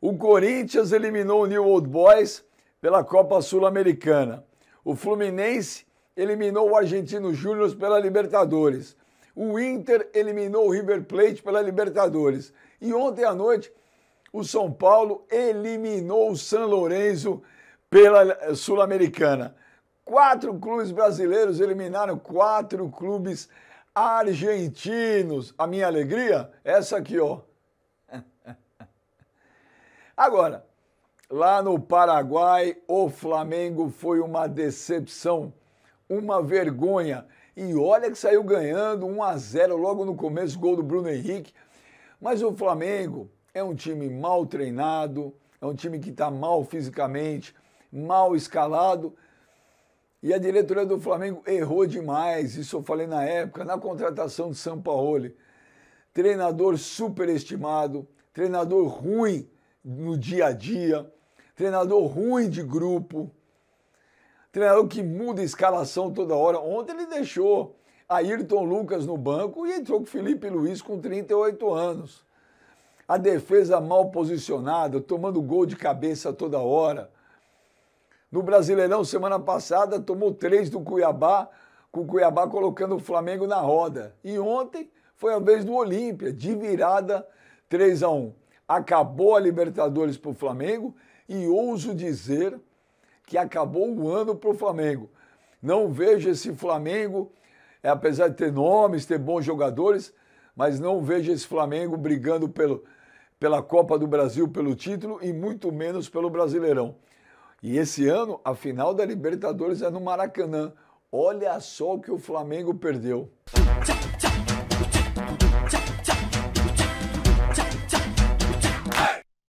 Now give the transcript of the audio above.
O Corinthians eliminou o New Old Boys pela Copa Sul-Americana. O Fluminense eliminou o Argentino Júnior pela Libertadores. O Inter eliminou o River Plate pela Libertadores. E ontem à noite, o São Paulo eliminou o San Lorenzo pela eh, Sul-Americana. Quatro clubes brasileiros eliminaram quatro clubes argentinos. A minha alegria é essa aqui, ó. Agora, lá no Paraguai, o Flamengo foi uma decepção, uma vergonha. E olha que saiu ganhando 1 a 0 logo no começo, gol do Bruno Henrique. Mas o Flamengo é um time mal treinado, é um time que está mal fisicamente, mal escalado e a diretoria do Flamengo errou demais, isso eu falei na época, na contratação de Sampaoli. Treinador superestimado, treinador ruim no dia a dia, treinador ruim de grupo, treinador que muda a escalação toda hora. Ontem ele deixou Ayrton Lucas no banco e entrou com Felipe Luiz com 38 anos. A defesa mal posicionada, tomando gol de cabeça toda hora. No Brasileirão, semana passada, tomou três do Cuiabá, com o Cuiabá colocando o Flamengo na roda. E ontem foi a vez do Olímpia, de virada 3 a 1 Acabou a Libertadores para o Flamengo e ouso dizer que acabou o ano para o Flamengo. Não vejo esse Flamengo, é, apesar de ter nomes, ter bons jogadores, mas não vejo esse Flamengo brigando pelo, pela Copa do Brasil pelo título e muito menos pelo Brasileirão. E esse ano, a final da Libertadores é no Maracanã. Olha só o que o Flamengo perdeu.